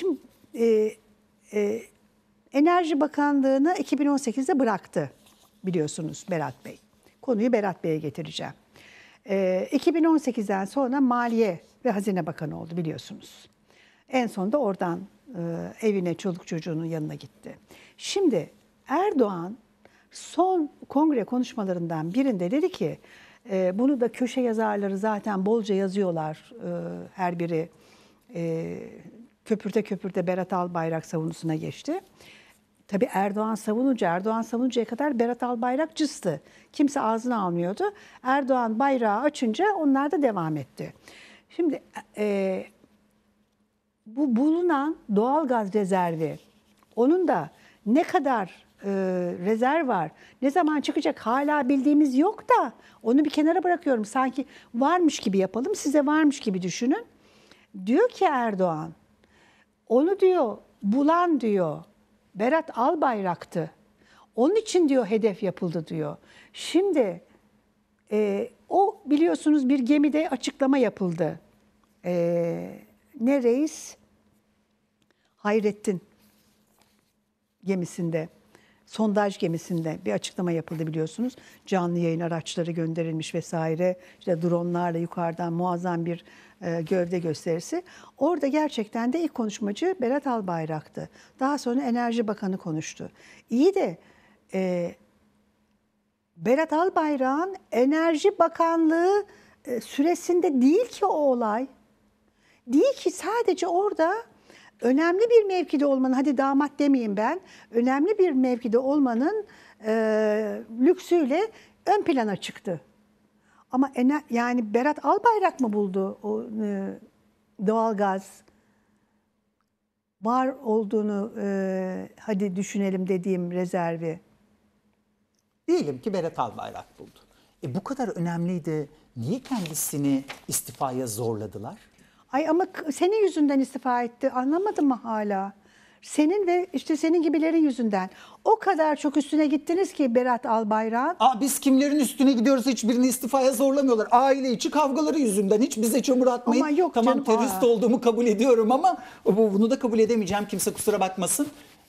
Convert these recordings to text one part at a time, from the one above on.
Şimdi e, e, Enerji Bakanlığı'nı 2018'de bıraktı biliyorsunuz Berat Bey. Konuyu Berat Bey'e getireceğim. E, 2018'den sonra Maliye ve Hazine Bakanı oldu biliyorsunuz. En son da oradan e, evine çoluk çocuğunun yanına gitti. Şimdi Erdoğan son kongre konuşmalarından birinde dedi ki e, bunu da köşe yazarları zaten bolca yazıyorlar e, her biri e, köpürte köpürte Berat Albayrak savunusuna geçti. Tabi Erdoğan savununca, Erdoğan savununcaya kadar Berat Albayrakçıstı. Kimse ağzını almıyordu. Erdoğan bayrağı açınca onlar da devam etti. Şimdi e, bu bulunan doğal gaz rezervi, onun da ne kadar e, rezerv var, ne zaman çıkacak hala bildiğimiz yok da onu bir kenara bırakıyorum. Sanki varmış gibi yapalım, size varmış gibi düşünün. Diyor ki Erdoğan, onu diyor bulan diyor Berat Albayrak'tı. Onun için diyor hedef yapıldı diyor. Şimdi e, o biliyorsunuz bir gemide açıklama yapıldı. E, ne reis? Hayrettin gemisinde sondaj gemisinde bir açıklama yapıldı biliyorsunuz. Canlı yayın araçları gönderilmiş vesaire. İşte dronlarla yukarıdan muazzam bir e, gövde gösterisi. Orada gerçekten de ilk konuşmacı Berat Albayrak'tı. Daha sonra Enerji Bakanı konuştu. İyi de e, Berat Albayrak'ın Enerji Bakanlığı e, süresinde değil ki o olay. Değil ki sadece orada önemli bir mevkide olmanın, hadi damat demeyeyim ben, önemli bir mevkide olmanın e, lüksüyle ön plana çıktı. Ama ene, yani Berat Albayrak mı buldu o e, doğalgaz var olduğunu e, hadi düşünelim dediğim rezervi? Diyelim ki Berat Albayrak buldu. E bu kadar önemliydi. Niye kendisini istifaya zorladılar? Ay ama senin yüzünden istifa etti. anlamadın mı hala? Senin ve işte senin gibilerin yüzünden. O kadar çok üstüne gittiniz ki Berat Albayrak. Aa, biz kimlerin üstüne gidiyoruz hiçbirini istifaya zorlamıyorlar. Aile içi kavgaları yüzünden hiç bize çamur atmayın. Ama yok tamam canım, terörist aa. olduğumu kabul ediyorum ama bunu da kabul edemeyeceğim. Kimse kusura bakmasın.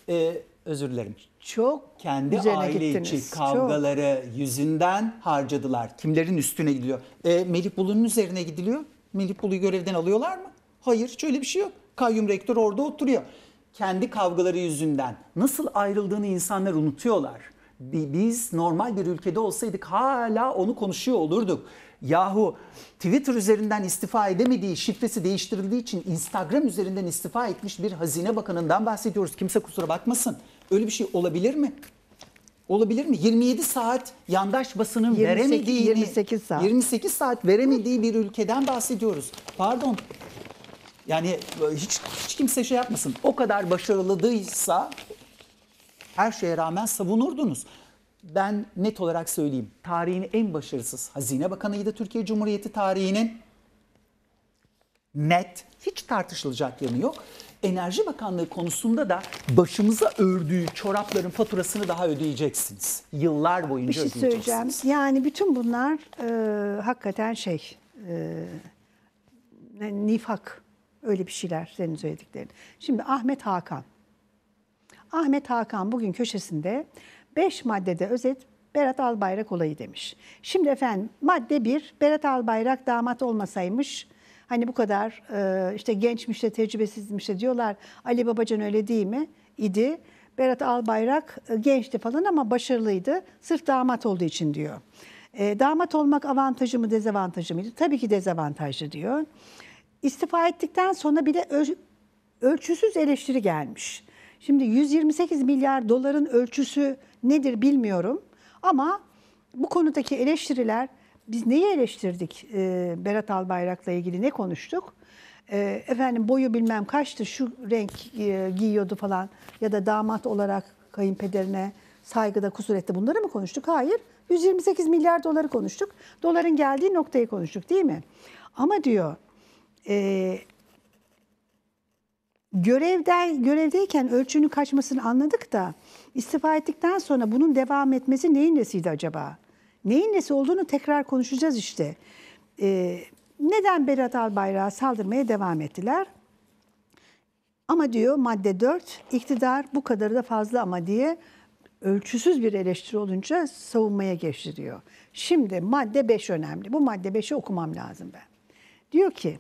Ee, özür dilerim. Çok kendi aile gittiniz. içi kavgaları çok. yüzünden harcadılar. Kimlerin üstüne gidiyor? E, Melih Bulun'un üzerine gidiliyor. Melih görevden alıyorlar mı? Hayır, şöyle bir şey yok. Kayyum rektör orada oturuyor. Kendi kavgaları yüzünden nasıl ayrıldığını insanlar unutuyorlar. Biz normal bir ülkede olsaydık hala onu konuşuyor olurduk. Yahu Twitter üzerinden istifa edemediği, şifresi değiştirildiği için Instagram üzerinden istifa etmiş bir hazine bakanından bahsediyoruz. Kimse kusura bakmasın. Öyle bir şey olabilir mi? olabilir mi? 27 saat yandaş basının 28, veremediğini 28 saat. 28 saat veremediği bir ülkeden bahsediyoruz. Pardon. Yani e, hiç, hiç kimse şey yapmasın. O kadar başarılıdıysa her şeye rağmen savunurdunuz. Ben net olarak söyleyeyim. Tarihinin en başarısız Hazine Bakanı'ydı Türkiye Cumhuriyeti tarihinin. Net, hiç tartışılacak yanı yok. Enerji Bakanlığı konusunda da başımıza ördüğü çorapların faturasını daha ödeyeceksiniz. Yıllar boyunca Bir şey ödeyeceksiniz. söyleyeceğim. Yani bütün bunlar e, hakikaten şey e, nifak öyle bir şeyler senin söylediklerin. Şimdi Ahmet Hakan. Ahmet Hakan bugün köşesinde 5 maddede özet Berat Albayrak olayı demiş. Şimdi efendim madde 1 Berat Albayrak damat olmasaymış Hani bu kadar e, işte gençmiş de tecrübesizmiş de diyorlar. Ali Babacan öyle değil mi? İdi. Berat Albayrak e, gençti falan ama başarılıydı. Sırf damat olduğu için diyor. E, damat olmak avantajı mı dezavantajı mıydı? Tabii ki dezavantajlı diyor. İstifa ettikten sonra bir de öl ölçüsüz eleştiri gelmiş. Şimdi 128 milyar doların ölçüsü nedir bilmiyorum ama bu konudaki eleştiriler biz neyi eleştirdik e, Berat Albayrak'la ilgili ne konuştuk? E, efendim boyu bilmem kaçtı şu renk e, giyiyordu falan ya da damat olarak kayınpederine saygıda kusur etti bunları mı konuştuk? Hayır 128 milyar doları konuştuk. Doların geldiği noktayı konuştuk değil mi? Ama diyor e, görevden görevdeyken ölçünün kaçmasını anladık da istifa ettikten sonra bunun devam etmesi neyin nesiydi acaba? Neyin nesi olduğunu tekrar konuşacağız işte. Ee, neden Berat Albayrak'a saldırmaya devam ettiler? Ama diyor madde 4 iktidar bu kadarı da fazla ama diye ölçüsüz bir eleştiri olunca savunmaya geçti Şimdi madde 5 önemli. Bu madde 5'i okumam lazım ben. Diyor ki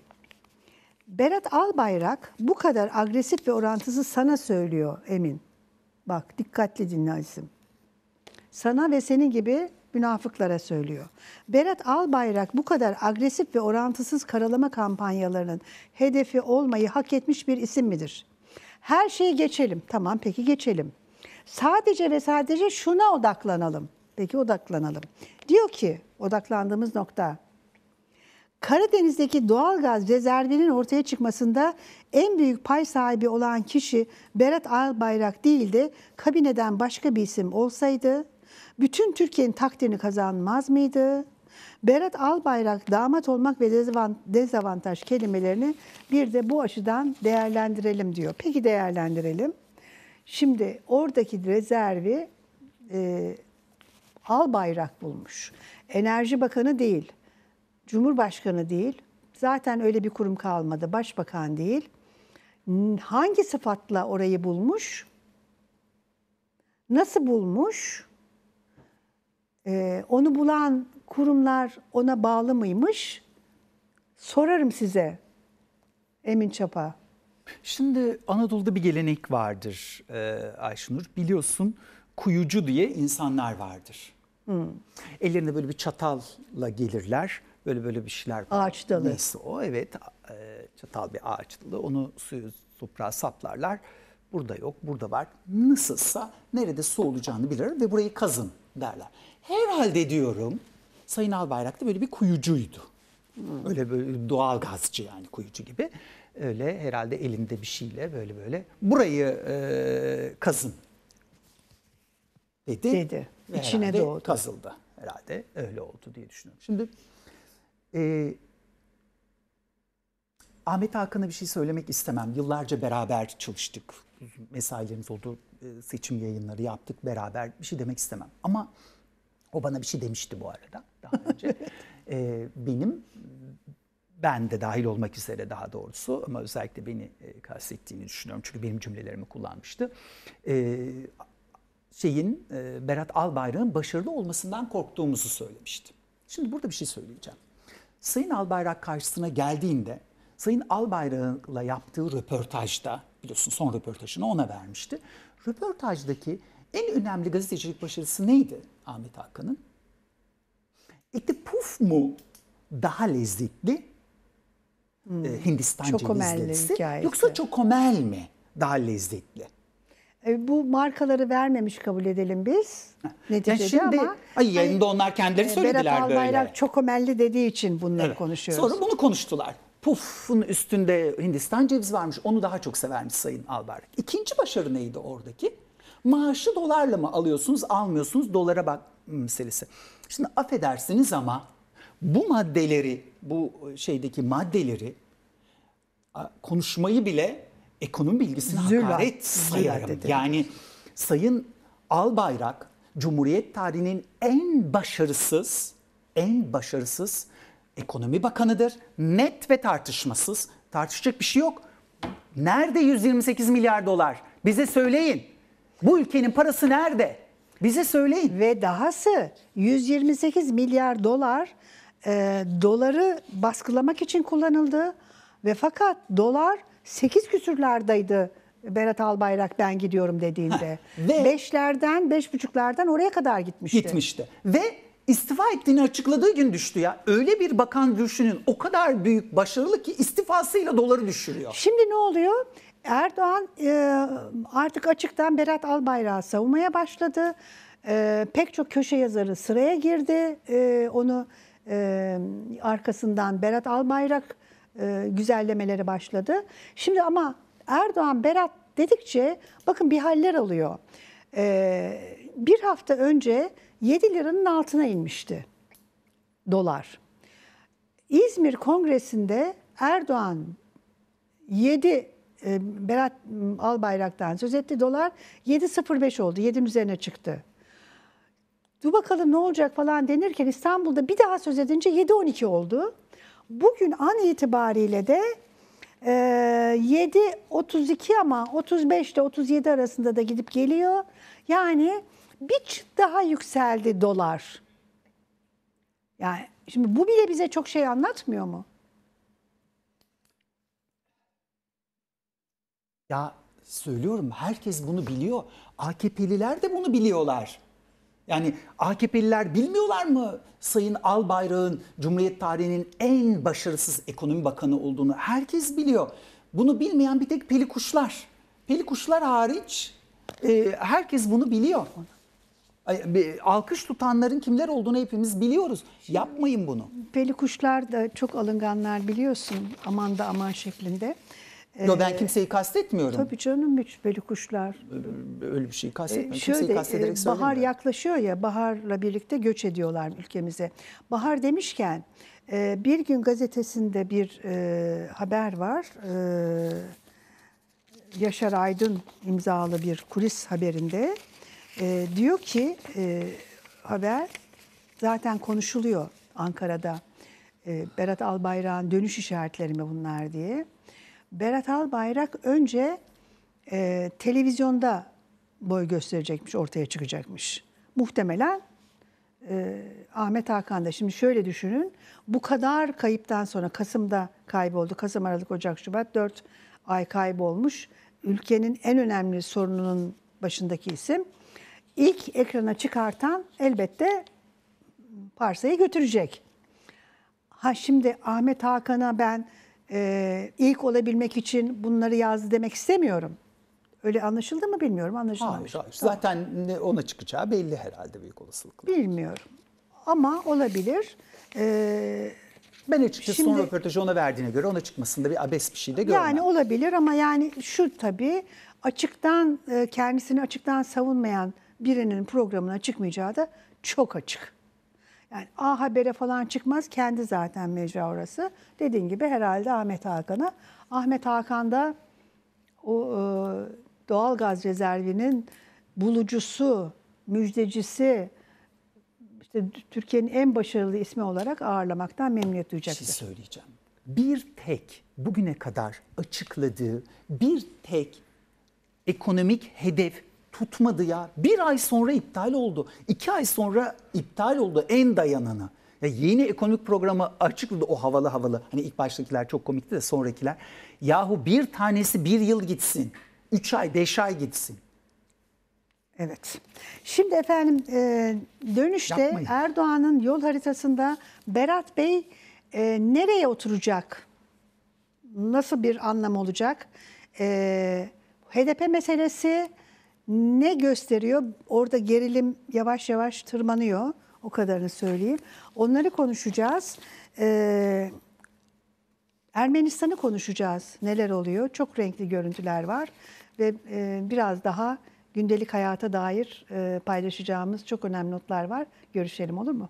Berat Albayrak bu kadar agresif ve orantısız sana söylüyor Emin. Bak dikkatli dinle Azim. Sana ve senin gibi münafıklara söylüyor. Berat Albayrak bu kadar agresif ve orantısız karalama kampanyalarının hedefi olmayı hak etmiş bir isim midir? Her şeyi geçelim. Tamam peki geçelim. Sadece ve sadece şuna odaklanalım. Peki odaklanalım. Diyor ki odaklandığımız nokta Karadeniz'deki doğal gaz rezervinin ortaya çıkmasında en büyük pay sahibi olan kişi Berat Albayrak değil de kabineden başka bir isim olsaydı bütün Türkiye'nin takdirini kazanmaz mıydı? Berat Albayrak damat olmak ve dezavantaj kelimelerini bir de bu açıdan değerlendirelim diyor. Peki değerlendirelim. Şimdi oradaki rezervi e, Albayrak bulmuş. Enerji Bakanı değil, Cumhurbaşkanı değil. Zaten öyle bir kurum kalmadı. Başbakan değil. Hangi sıfatla orayı bulmuş? Nasıl bulmuş? Ee, onu bulan kurumlar ona bağlı mıymış? Sorarım size Emin Çapa. Şimdi Anadolu'da bir gelenek vardır e, Ayşenur. Biliyorsun kuyucu diye insanlar vardır. Hmm. Ellerinde böyle bir çatalla gelirler. Böyle böyle bir şeyler. Ağaç dalı. Neyse o evet e, çatal bir ağaç dalı. Onu suyu toprağa saplarlar. Burada yok, burada var. Nasılsa nerede su olacağını bilir ve burayı kazın derler. Herhalde diyorum Sayın Albayrak da böyle bir kuyucuydu. Öyle böyle doğal gazcı yani kuyucu gibi. Öyle herhalde elinde bir şeyle böyle böyle burayı e, kazın dedi. Dedi. Ve İçine doğdu. Kazıldı herhalde öyle oldu diye düşünüyorum. Şimdi e, Ahmet Hakan'a bir şey söylemek istemem. Yıllarca beraber çalıştık. Mesailerimiz oldu. Ee, seçim yayınları yaptık beraber. Bir şey demek istemem. Ama o bana bir şey demişti bu arada daha önce. ee, benim ben de dahil olmak üzere daha doğrusu ama özellikle beni e, kastettiğini düşünüyorum. Çünkü benim cümlelerimi kullanmıştı. E, şeyin e, Berat Albayrak'ın başarılı olmasından korktuğumuzu söylemişti. Şimdi burada bir şey söyleyeceğim. Sayın Albayrak karşısına geldiğinde Sayın Albayrak'la yaptığı röportajda biliyorsun son röportajını ona vermişti. Röportajdaki en önemli gazetecilik başarısı neydi Ahmet Hakan'ın? İşte puf mu daha lezzetli hmm. e, Hindistan cevizlisi yoksa çokomel mi daha lezzetli? E, bu markaları vermemiş kabul edelim biz. Neticede yani şimdi, ama... Ay yayında hani, onlar kendileri e, söylediler Berat böyle. Berat Albayrak çokomelli dediği için bunları evet. konuşuyoruz. Sonra bunu konuştular pufun üstünde Hindistan cevizi varmış. Onu daha çok severmiş Sayın Albayrak. İkinci başarı neydi oradaki? Maaşı dolarla mı alıyorsunuz, almıyorsunuz? Dolara bak meselesi. Şimdi affedersiniz ama bu maddeleri, bu şeydeki maddeleri konuşmayı bile ekonomi bilgisine hakaret sayarım. Zürat yani Sayın Albayrak Cumhuriyet tarihinin en başarısız, en başarısız ekonomi bakanıdır. Net ve tartışmasız. Tartışacak bir şey yok. Nerede 128 milyar dolar? Bize söyleyin. Bu ülkenin parası nerede? Bize söyleyin. Ve dahası 128 milyar dolar e, doları baskılamak için kullanıldı. Ve fakat dolar 8 küsürlerdeydi Berat Albayrak ben gidiyorum dediğinde. Ha, ve, beşlerden, beş buçuklardan oraya kadar gitmişti. Gitmişti. Ve istifa ettiğini açıkladığı gün düştü ya. Öyle bir bakan düşünün o kadar büyük başarılı ki istifasıyla doları düşürüyor. Şimdi ne oluyor? Erdoğan e, artık açıktan Berat Albayrak'ı savunmaya başladı. E, pek çok köşe yazarı sıraya girdi. E, onu e, arkasından Berat Albayrak e, güzellemeleri başladı. Şimdi ama Erdoğan Berat dedikçe bakın bir haller alıyor. E, bir hafta önce 7 liranın altına inmişti dolar. İzmir Kongresi'nde Erdoğan 7 e, Berat Albayrak'tan söz etti. Dolar 7.05 oldu. 7'nin üzerine çıktı. Dur bakalım ne olacak falan denirken İstanbul'da bir daha söz edince 7.12 oldu. Bugün an itibariyle de e, ee, 7-32 ama 35 ile 37 arasında da gidip geliyor. Yani bir daha yükseldi dolar. Yani şimdi bu bile bize çok şey anlatmıyor mu? Ya söylüyorum herkes bunu biliyor. AKP'liler de bunu biliyorlar. Yani AKP'liler bilmiyorlar mı Sayın Albayrak'ın Cumhuriyet tarihinin en başarısız ekonomi bakanı olduğunu? Herkes biliyor. Bunu bilmeyen bir tek pelikuşlar. Pelikuşlar hariç e, herkes bunu biliyor. Alkış tutanların kimler olduğunu hepimiz biliyoruz. Yapmayın bunu. Pelikuşlar da çok alınganlar biliyorsun. Aman da aman şeklinde. Yo ben ee, kimseyi kastetmiyorum. Tabii canım rütbeli kuşlar. Öyle bir şeyi kastetmiyorum. Ee, şöyle, kimseyi kastederek e, bahar söylemiyorum. yaklaşıyor ya baharla birlikte göç ediyorlar ülkemize. Bahar demişken e, bir gün gazetesinde bir e, haber var. Yaşar Aydın imzalı bir kulis haberinde diyor ki haber zaten konuşuluyor Ankara'da. Berat Albayrak'ın dönüş işaretleri mi bunlar diye. Berat Albayrak önce e, televizyonda boy gösterecekmiş, ortaya çıkacakmış. Muhtemelen e, Ahmet Hakan da şimdi şöyle düşünün. Bu kadar kayıptan sonra Kasım'da kayboldu. Kasım, Aralık, Ocak, Şubat 4 ay kaybolmuş. Ülkenin en önemli sorununun başındaki isim. İlk ekrana çıkartan elbette parsayı götürecek. Ha şimdi Ahmet Hakan'a ben ee, ilk olabilmek için bunları yazdı demek istemiyorum. Öyle anlaşıldı mı bilmiyorum. Anlaşılmamış. Hayır, hayır. Tamam. Zaten ne ona çıkacağı belli herhalde büyük olasılıkla. Bilmiyorum. Ama olabilir. Ee, ben açıkçası Şimdi, son röportajı ona verdiğine göre ona çıkmasında bir abes bir şey de görmem. Yani olabilir ama yani şu tabii açıktan e, kendisini açıktan savunmayan birinin programına çıkmayacağı da çok açık. Yani A Haber'e falan çıkmaz. Kendi zaten mecra orası. Dediğin gibi herhalde Ahmet Hakan'a. Ahmet Hakan da o e, doğal gaz rezervinin bulucusu, müjdecisi, işte Türkiye'nin en başarılı ismi olarak ağırlamaktan memnuniyet duyacaktır. Bir şey söyleyeceğim. Bir tek bugüne kadar açıkladığı bir tek ekonomik hedef tutmadı ya. Bir ay sonra iptal oldu. iki ay sonra iptal oldu en dayananı. Ya yeni ekonomik programı açıkladı o havalı havalı. Hani ilk baştakiler çok komikti de sonrakiler. Yahu bir tanesi bir yıl gitsin. Üç ay, beş ay gitsin. Evet. Şimdi efendim e, dönüşte Yapmayın. Erdoğan'ın yol haritasında Berat Bey e, nereye oturacak? Nasıl bir anlam olacak? E, HDP meselesi, ne gösteriyor? Orada gerilim yavaş yavaş tırmanıyor. O kadarını söyleyeyim. Onları konuşacağız. Ee, Ermenistan'ı konuşacağız. Neler oluyor? Çok renkli görüntüler var ve e, biraz daha gündelik hayata dair e, paylaşacağımız çok önemli notlar var. Görüşelim olur mu?